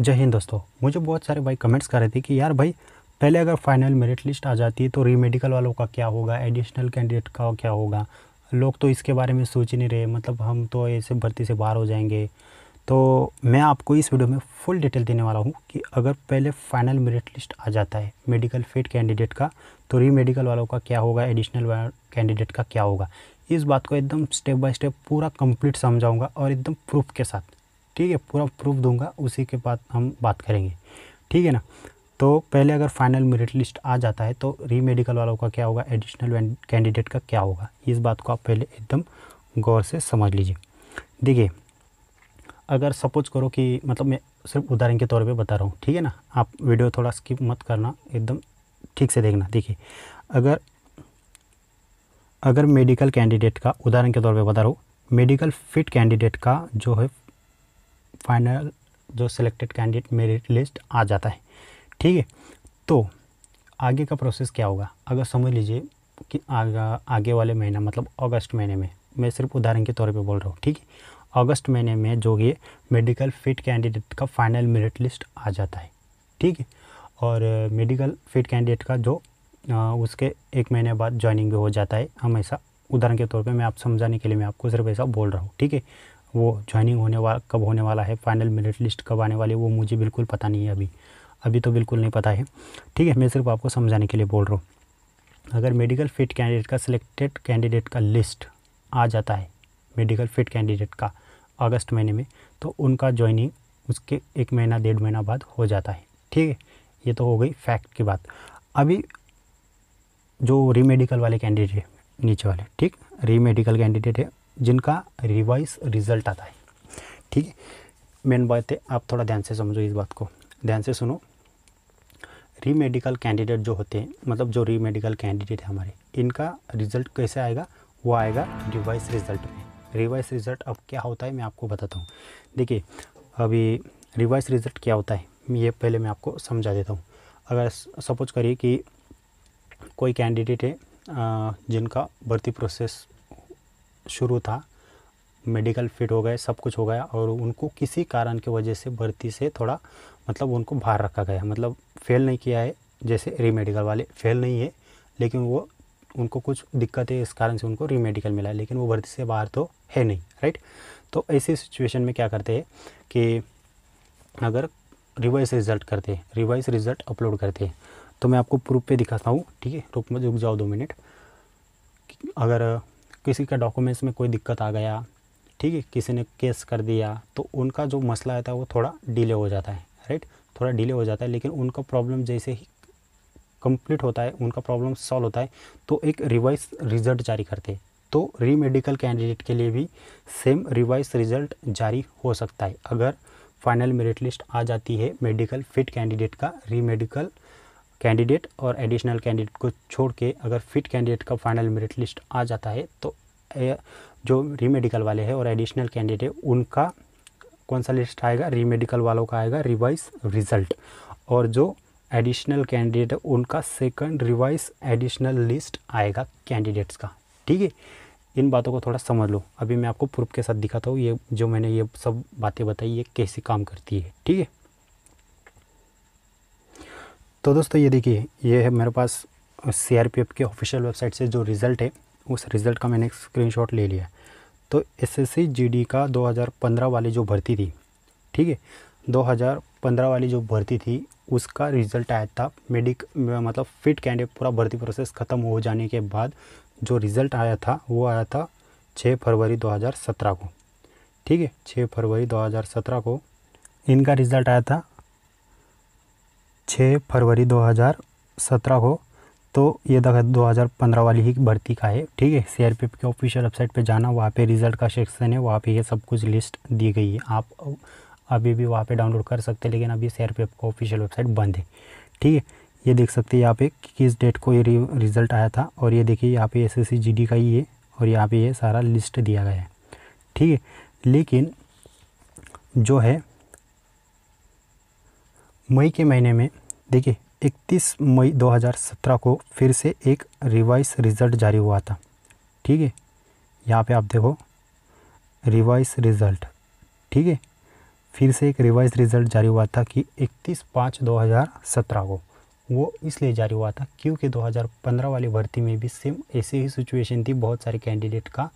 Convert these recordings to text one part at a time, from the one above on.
जय हिंद दोस्तों मुझे बहुत सारे भाई कमेंट्स कर रहे थे कि यार भाई पहले अगर फाइनल मेरिट लिस्ट आ जाती है तो री मेडिकल वालों का क्या होगा एडिशनल कैंडिडेट का क्या होगा लोग तो इसके बारे में सोच ही नहीं रहे मतलब हम तो ऐसे भर्ती से बाहर हो जाएंगे तो मैं आपको इस वीडियो में फुल डिटेल देने वाला हूँ कि अगर पहले फाइनल मेरिट लिस्ट आ जाता है मेडिकल फिट कैंडिडेट का तो री मेडिकल वालों का क्या होगा एडिशनल कैंडिडेट का क्या होगा इस बात को एकदम स्टेप बाय स्टेप पूरा कंप्लीट समझाऊंगा और एकदम प्रूफ के साथ ठीक है पूरा प्रूफ दूंगा उसी के बाद हम बात करेंगे ठीक है ना तो पहले अगर फाइनल मेरिट लिस्ट आ जाता है तो री मेडिकल वालों का क्या होगा एडिशनल कैंडिडेट का क्या होगा इस बात को आप पहले एकदम गौर से समझ लीजिए देखिए अगर सपोज करो कि मतलब मैं सिर्फ उदाहरण के तौर पे बता रहा हूँ ठीक है ना आप वीडियो थोड़ा स्किप मत करना एकदम ठीक से देखना देखिए अगर अगर मेडिकल कैंडिडेट का उदाहरण के तौर पे बता रहा हूँ मेडिकल फिट कैंडिडेट का जो है फाइनल जो सिलेक्टेड कैंडिडेट मेरिट लिस्ट आ जाता है ठीक है तो आगे का प्रोसेस क्या होगा अगर समझ लीजिए कि आगा आगे वाले महीना मतलब अगस्त महीने में मैं सिर्फ उदाहरण के तौर पे बोल रहा हूँ ठीक है अगस्त महीने में जो ये मेडिकल फिट कैंडिडेट का फाइनल मेरिट लिस्ट आ जाता है ठीक है और मेडिकल फिट कैंडिडेट का जो आ, उसके एक महीने बाद ज्वाइनिंग भी हो जाता है हमेशा उदाहरण के तौर पे मैं आप समझाने के लिए मैं आपको सिर्फ ऐसा बोल रहा हूँ ठीक है वो ज्वाइनिंग होने वाला कब होने वाला है फाइनल मेरिट लिस्ट कब आने वाली है वो मुझे बिल्कुल पता नहीं है अभी अभी तो बिल्कुल नहीं पता है ठीक है मैं सिर्फ आपको समझाने के लिए बोल रहा हूँ अगर मेडिकल फिट कैंडिडेट का सिलेक्टेड कैंडिडेट का लिस्ट आ जाता है मेडिकल फिट कैंडिडेट का अगस्त महीने में तो उनका ज्वाइनिंग उसके एक महीना डेढ़ महीना बाद हो जाता है ठीक है ये तो हो गई फैक्ट की बात अभी जो रीमेडिकल वाले कैंडिडेट नीचे वाले ठीक रीमेडिकल कैंडिडेट है जिनका रिवाइज रिजल्ट आता है ठीक है मेन बात है आप थोड़ा ध्यान से समझो इस बात को ध्यान से सुनो री मेडिकल कैंडिडेट जो होते हैं मतलब जो री मेडिकल कैंडिडेट है हमारे इनका रिजल्ट कैसे आएगा वो आएगा रिवाइज रिजल्ट में रिवाइज रिजल्ट अब क्या होता है मैं आपको बताता हूँ देखिए अभी रिवाइज रिजल्ट क्या होता है ये पहले मैं आपको समझा देता हूँ अगर सपोज करिए कि कोई कैंडिडेट है जिनका भर्ती प्रोसेस शुरू था मेडिकल फिट हो गए सब कुछ हो गया और उनको किसी कारण की वजह से भर्ती से थोड़ा मतलब उनको बाहर रखा गया मतलब फेल नहीं किया है जैसे रीमेडिकल वाले फेल नहीं है लेकिन वो उनको कुछ दिक्कत है इस कारण से उनको रीमेडिकल मिला है लेकिन वो भर्ती से बाहर तो है नहीं राइट तो ऐसी सिचुएशन में क्या करते हैं कि अगर रिवाइज रिज़ल्ट करते हैं रिवाइज रिज़ल्ट अपलोड करते हैं तो मैं आपको प्रूफ पे दिखाता हूँ ठीक है रुक रुक जाओ दो मिनट अगर किसी का डॉक्यूमेंट्स में कोई दिक्कत आ गया ठीक है किसी ने केस कर दिया तो उनका जो मसला रहता है वो थोड़ा डिले हो जाता है राइट थोड़ा डिले हो जाता है लेकिन उनका प्रॉब्लम जैसे ही कंप्लीट होता है उनका प्रॉब्लम सॉल्व होता है तो एक रिवाइज रिजल्ट जारी करते हैं तो रीमेडिकल कैंडिडेट के लिए भी सेम रिवाइज रिजल्ट जारी हो सकता है अगर फाइनल मेरिट लिस्ट आ जाती है मेडिकल फिट कैंडिडेट का रीमेडिकल कैंडिडेट और एडिशनल कैंडिडेट को छोड़ के अगर फिट कैंडिडेट का फाइनल मेरिट लिस्ट आ जाता है तो जो रीमेडिकल वाले हैं और एडिशनल कैंडिडेट उनका कौन सा लिस्ट आएगा रीमेडिकल वालों का आएगा रिवाइज रिजल्ट और जो एडिशनल कैंडिडेट उनका सेकंड रिवाइज एडिशनल लिस्ट आएगा कैंडिडेट्स का ठीक है इन बातों को थोड़ा समझ लो अभी मैं आपको प्रूफ के साथ दिखाता हूँ ये जो मैंने ये सब बातें बताई ये कैसे काम करती है ठीक है तो दोस्तों ये देखिए ये है मेरे पास C R P F official website से जो रिज़ल्ट है उस रिज़ल्ट का मैंने स्क्रीनशॉट ले लिया तो S S C G D का 2015 वाली जो भर्ती थी ठीक है 2015 वाली जो भर्ती थी उसका रिज़ल्ट आया था मेडिक मतलब फिट कैंडिडेट पूरा भर्ती प्रोसेस ख़त्म हो जाने के बाद जो रिज़ल्ट आया था वो आया था 6 फरवरी 2017 को ठीक है 6 फरवरी 2017 को इनका रिज़ल्ट आया था छः फरवरी 2017 को तो ये देखा 2015 वाली ही भर्ती का है ठीक है एफ़ के ऑफिशियल वेबसाइट पे जाना वहाँ पे रिजल्ट का सेक्शन है वहाँ पे ये सब कुछ लिस्ट दी गई है आप अभी भी वहाँ पे डाउनलोड कर सकते हैं लेकिन अभी एफ़ का ऑफिशियल वेबसाइट बंद है ठीक है ये देख सकते हैं यहाँ पे किस डेट को ये रिज़ल्ट आया था और ये देखिए यहाँ पे एस एस का ही है और यहाँ पे ये सारा लिस्ट दिया गया है ठीक है लेकिन जो है मई के महीने में देखिए 31 मई 2017 को फिर से एक रिवाइज रिज़ल्ट जारी हुआ था ठीक है यहाँ पे आप देखो रिवाइज रिज़ल्ट ठीक है फिर से एक रिवाइज रिज़ल्ट जारी हुआ था कि 31 पाँच 2017 को वो इसलिए जारी हुआ था क्योंकि 2015 वाली भर्ती में भी सेम ऐसी ही सिचुएशन थी बहुत सारे कैंडिडेट का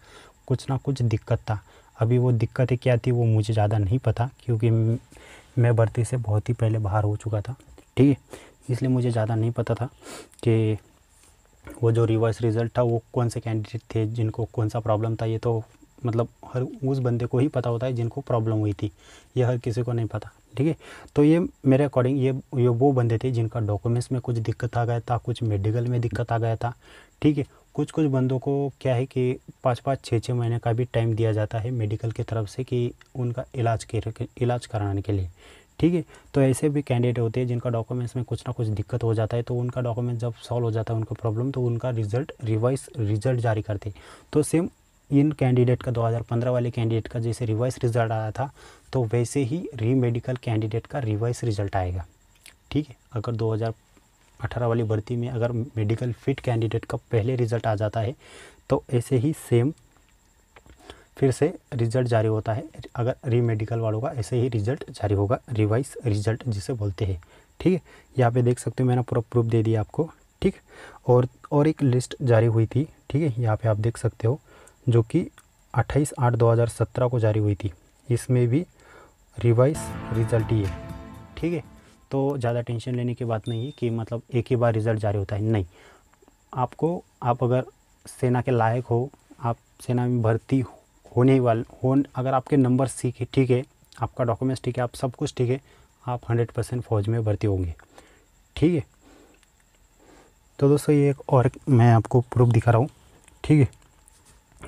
कुछ ना कुछ दिक्कत था अभी वो दिक्कतें क्या थी वो मुझे ज़्यादा नहीं पता क्योंकि मैं भर्ती से बहुत ही पहले बाहर हो चुका था ठीक है इसलिए मुझे ज़्यादा नहीं पता था कि वो जो रिवर्स रिज़ल्ट था वो कौन से कैंडिडेट थे जिनको कौन सा प्रॉब्लम था ये तो मतलब हर उस बंदे को ही पता होता है जिनको प्रॉब्लम हुई थी ये हर किसी को नहीं पता ठीक है तो ये मेरे अकॉर्डिंग ये ये वो बंदे थे जिनका डॉक्यूमेंट्स में कुछ दिक्कत आ गया था कुछ मेडिकल में दिक्कत आ गया था ठीक है कुछ कुछ बंदों को क्या है कि पाँच पाँच छः छः महीने का भी टाइम दिया जाता है मेडिकल की तरफ से कि उनका इलाज के इलाज कराने के लिए ठीक है तो ऐसे भी कैंडिडेट होते हैं जिनका डॉक्यूमेंट्स में कुछ ना कुछ दिक्कत हो जाता है तो उनका डॉक्यूमेंट जब सॉल्व हो जाता है उनको प्रॉब्लम तो उनका रिजल्ट रिवाइज रिजल्ट जारी करते हैं तो सेम इन कैंडिडेट का 2015 वाले कैंडिडेट का जैसे रिवाइज रिजल्ट आया था तो वैसे ही रीमेडिकल कैंडिडेट का रिवाइज रिजल्ट आएगा ठीक है अगर 2018 वाली भर्ती में अगर मेडिकल फिट कैंडिडेट का पहले रिजल्ट आ जाता है तो ऐसे ही सेम फिर से रिजल्ट जारी होता है अगर री मेडिकल वालों का ऐसे ही रिजल्ट जारी होगा रिवाइज रिजल्ट जिसे बोलते हैं ठीक है यहाँ पे देख सकते हो मैंने पूरा प्रूफ दे दिया आपको ठीक और और एक लिस्ट जारी हुई थी ठीक है यहाँ पे आप देख सकते हो जो कि 28 आठ 2017 को जारी हुई थी इसमें भी रिवाइज रिजल्ट ही है ठीक है तो ज़्यादा टेंशन लेने की बात नहीं है कि मतलब एक ही बार रिज़ल्ट जारी होता है नहीं आपको आप अगर सेना के लायक हो आप सेना में भर्ती होने वाले हो अगर आपके नंबर सीखे ठीक है आपका डॉक्यूमेंट्स ठीक है आप सब कुछ ठीक है आप हंड्रेड परसेंट फौज में भर्ती होंगे ठीक है तो दोस्तों ये एक और मैं आपको प्रूफ दिखा रहा हूँ ठीक है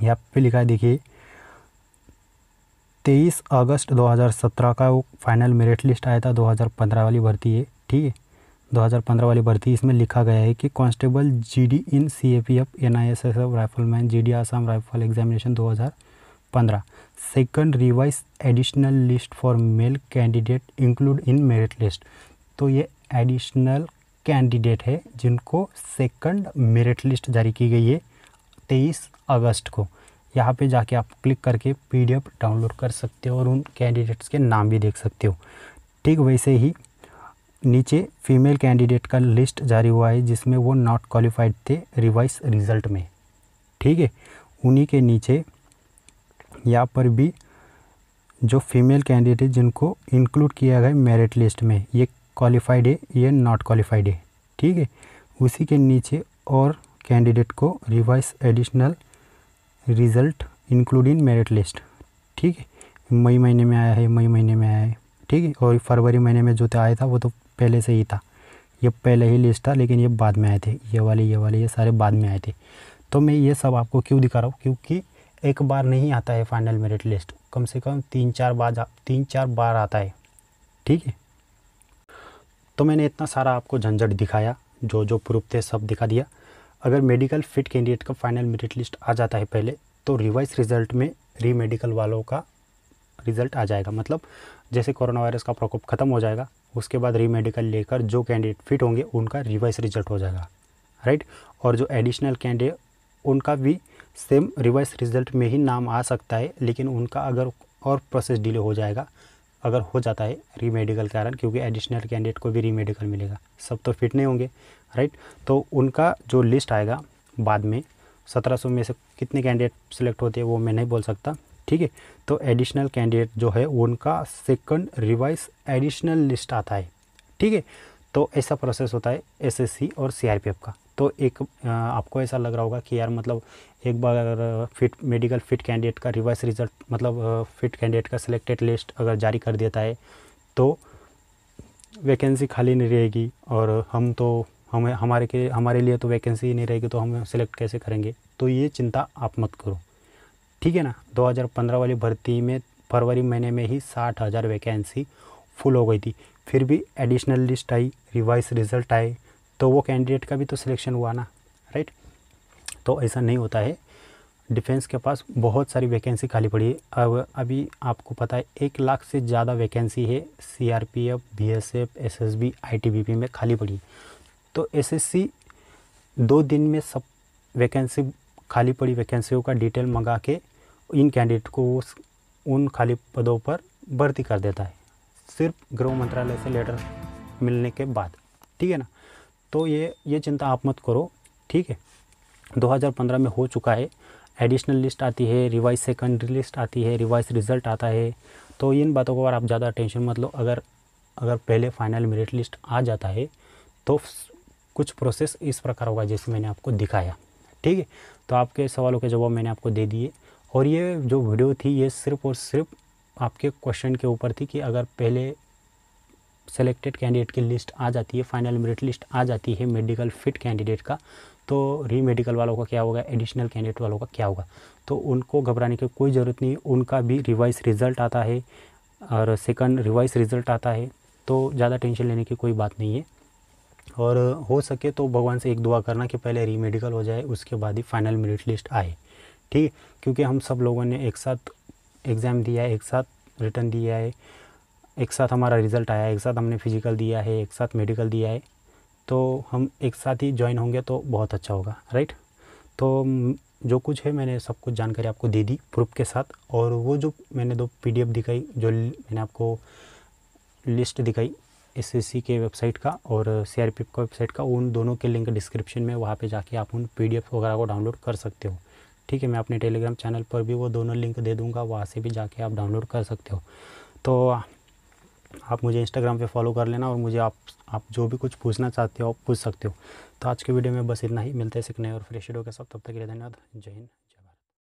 यहाँ पे लिखा है देखिए तेईस अगस्त 2017 का वो फाइनल मेरिट लिस्ट आया था 2015 वाली भर्ती है ठीक है 2015 वाली भर्ती इसमें लिखा गया है कि constable GD in CAPF NIA SSF rifleman GD Assam rifle examination हज़ार पंद्रह second revise additional list for male candidate include in merit list तो ये एडिशनल कैंडिडेट है जिनको सेकंड मेरिट लिस्ट जारी की गई है तेईस अगस्त को यहाँ पे जाके आप क्लिक करके पीडीएफ डाउनलोड कर सकते हो और उन कैंडिडेट्स के नाम भी देख सकते हो ठीक वैसे ही नीचे फीमेल कैंडिडेट का लिस्ट जारी हुआ है जिसमें वो नॉट क्वालिफाइड थे रिवाइज रिजल्ट में ठीक है उन्हीं के नीचे यहाँ पर भी जो फीमेल कैंडिडेट जिनको इंक्लूड किया गया मेरिट लिस्ट में ये क्वालिफाइड है ये नॉट क्वालिफाइड है ठीक है उसी के नीचे और कैंडिडेट को revise additional result include in merit list ठीक है मई महीने में आया है मई महीने में आया है ठीक है और फरवरी महीने में जो तो आया था वो तो पहले से ही था ये पहले ही लिस्ट था लेकिन ये बाद में आए थे ये वाले ये वाले ये सारे बाद में आए थे तो मैं ये सब आपको क्यों दिखा रहा हूँ क्योंकि एक बार नहीं आता है फाइनल मेरिट लिस्ट कम से कम तीन चार बार तीन चार बार आता है ठीक है तो मैंने इतना सारा आपको झंझट दिखाया जो जो प्रूफ थे सब दिखा दिया अगर मेडिकल फिट कैंडिडेट का फाइनल मेरिट लिस्ट आ जाता है पहले तो रिवाइज रिजल्ट में री मेडिकल वालों का रिज़ल्ट आ जाएगा मतलब जैसे कोरोना वायरस का प्रकोप ख़त्म हो जाएगा उसके बाद री मेडिकल लेकर जो कैंडिडेट फिट होंगे उनका रिवाइज रिजल्ट हो जाएगा राइट और जो एडिशनल कैंडिडेट उनका भी सेम रिवाइज रिजल्ट में ही नाम आ सकता है लेकिन उनका अगर और प्रोसेस डिले हो जाएगा अगर हो जाता है रीमेडिकल कारण क्योंकि एडिशनल कैंडिडेट को भी रीमेडिकल मिलेगा सब तो फिट नहीं होंगे राइट तो उनका जो लिस्ट आएगा बाद में 1700 में से कितने कैंडिडेट सेलेक्ट होते हैं वो मैं नहीं बोल सकता ठीक है तो एडिशनल कैंडिडेट जो है उनका सेकंड रिवाइज एडिशनल लिस्ट आता है ठीक है तो ऐसा प्रोसेस होता है एसएससी और सीआरपीएफ का तो एक आपको ऐसा लग रहा होगा कि यार मतलब एक बार फिट मेडिकल फिट कैंडिडेट का रिवर्स रिजल्ट मतलब फिट कैंडिडेट का सिलेक्टेड लिस्ट अगर जारी कर देता है तो वैकेंसी खाली नहीं रहेगी और हम तो हमें हमारे के हमारे लिए तो वैकेंसी नहीं रहेगी तो हम सिलेक्ट कैसे करेंगे तो ये चिंता आप मत करो ठीक है ना 2015 वाली भर्ती में फरवरी महीने में ही साठ हज़ार वैकेंसी फुल हो गई थी फिर भी एडिशनल लिस्ट आई रिवाइज रिज़ल्ट आए तो वो कैंडिडेट का भी तो सिलेक्शन हुआ ना राइट तो ऐसा नहीं होता है डिफेंस के पास बहुत सारी वैकेंसी खाली पड़ी है अब अभी आपको पता है एक लाख से ज़्यादा वैकेंसी है सीआरपीएफ बीएसएफ एसएसबी आईटीबीपी में खाली पड़ी तो एसएससी दो दिन में सब वैकेंसी खाली पड़ी वैकेंसियों का डिटेल मंगा के इन कैंडिडेट को उस उन खाली पदों पर भर्ती कर देता है सिर्फ गृह मंत्रालय से लेटर मिलने के बाद ठीक है ना तो ये ये चिंता आप मत करो ठीक है 2015 में हो चुका है एडिशनल लिस्ट आती है रिवाइज सेकेंडरी लिस्ट आती है रिवाइज रिजल्ट आता है तो इन बातों के बारे आप ज़्यादा टेंशन मत लो अगर अगर पहले फाइनल मेरिट लिस्ट आ जाता है तो कुछ प्रोसेस इस प्रकार होगा जैसे मैंने आपको दिखाया ठीक है तो आपके सवालों के जवाब मैंने आपको दे दिए और ये जो वीडियो थी ये सिर्फ और सिर्फ आपके क्वेश्चन के ऊपर थी कि अगर पहले सेलेक्टेड कैंडिडेट की लिस्ट आ जाती है फाइनल मेरिट लिस्ट आ जाती है मेडिकल फिट कैंडिडेट का तो री मेडिकल वालों का क्या होगा एडिशनल कैंडिडेट वालों का क्या होगा तो उनको घबराने की कोई ज़रूरत नहीं उनका भी रिवाइज रिज़ल्ट आता है और सेकंड रिवाइज रिज़ल्ट आता है तो ज़्यादा टेंशन लेने की कोई बात नहीं है और हो सके तो भगवान से एक दुआ करना कि पहले री मेडिकल हो जाए उसके बाद ही फाइनल मेरिट लिस्ट आए ठीक क्योंकि हम सब लोगों ने एक साथ एग्ज़ाम दिया है एक साथ रिटर्न दिया है एक साथ हमारा रिज़ल्ट आया एक साथ हमने फिजिकल दिया है एक साथ मेडिकल दिया है तो हम एक साथ ही ज्वाइन होंगे तो बहुत अच्छा होगा राइट तो जो कुछ है मैंने सब कुछ जानकारी आपको दे दी प्रूफ के साथ और वो जो मैंने दो पीडीएफ दिखाई जो मैंने आपको लिस्ट दिखाई एसएससी के वेबसाइट का और सीआरपीएफ का वेबसाइट का उन दोनों के लिंक डिस्क्रिप्शन में वहाँ पे जाके आप उन पीडीएफ वगैरह को डाउनलोड कर सकते हो ठीक है मैं अपने टेलीग्राम चैनल पर भी वो दोनों लिंक दे दूँगा वहाँ से भी जाके आप डाउनलोड कर सकते हो तो आप मुझे इंस्टाग्राम पे फॉलो कर लेना और मुझे आप आप जो भी कुछ पूछना चाहते हो आप पूछ सकते हो तो आज के वीडियो में बस इतना ही मिलते हैं सीखने और फ्रेश वीडियो के साथ तब तक के लिए धन्यवाद जय हिंद